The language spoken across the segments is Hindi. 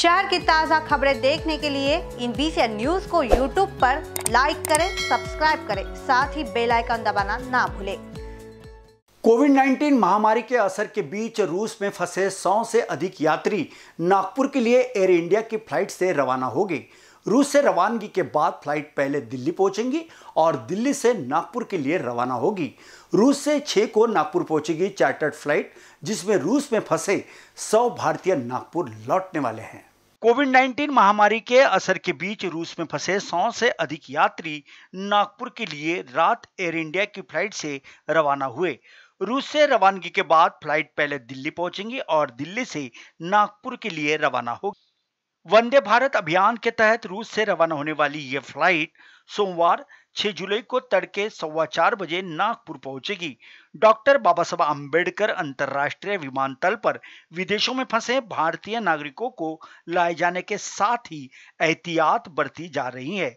शहर की ताज़ा खबरें देखने के लिए इन बीसी न्यूज को यूट्यूब पर लाइक करें सब्सक्राइब करें साथ ही बेल आइकन दबाना ना भूलें कोविड 19 महामारी के असर के बीच रूस में फंसे सौ से अधिक यात्री नागपुर के लिए एयर इंडिया की फ्लाइट से रवाना हो गए रूस से रवानगी के बाद फ्लाइट पहले दिल्ली पहुंचेंगी और दिल्ली से नागपुर के लिए रवाना होगी रूस से छः को नागपुर पहुंचेगी चार्टर्ड फ्लाइट जिसमें रूस में फंसे सौ भारतीय नागपुर लौटने वाले हैं कोविड 19 महामारी के असर के बीच रूस में फंसे सौ से अधिक यात्री नागपुर के लिए रात एयर इंडिया की फ्लाइट से रवाना हुए रूस से रवानगी के बाद फ्लाइट पहले दिल्ली पहुंचेंगी और दिल्ली से नागपुर के लिए रवाना होगी वंदे भारत अभियान के तहत रूस से रवाना होने वाली यह फ्लाइट सोमवार 6 जुलाई को तड़के सवा चार बजे नागपुर पहुंचेगी डॉक्टर बाबा साहब अम्बेडकर अंतर्राष्ट्रीय विमानतल पर विदेशों में फंसे भारतीय नागरिकों को लाए जाने के साथ ही एहतियात बरती जा रही है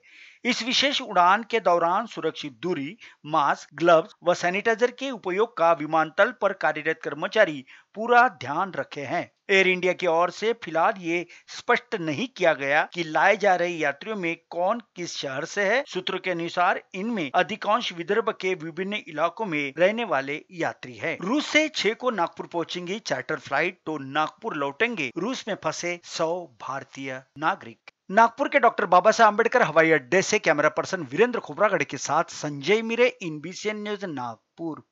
इस विशेष उड़ान के दौरान सुरक्षित दूरी मास्क ग्लव्स व सैनिटाइजर के उपयोग का विमानतल पर कार्यरत कर्मचारी पूरा ध्यान रखे हैं एयर इंडिया की ओर से फिलहाल ये स्पष्ट नहीं किया गया कि लाए जा रहे यात्रियों में कौन किस शहर से है सूत्रों के अनुसार इनमें अधिकांश विदर्भ के विभिन्न इलाकों में रहने वाले यात्री हैं। रूस से छह को नागपुर पहुंचेंगी चार्टर फ्लाइट तो नागपुर लौटेंगे रूस में फंसे सौ भारतीय नागरिक नागपुर के डॉक्टर बाबा साहब अम्बेडकर हवाई अड्डे से कैमरा पर्सन वीरेंद्र खोबरागढ़ के साथ संजय मिरे इन न्यूज नागपुर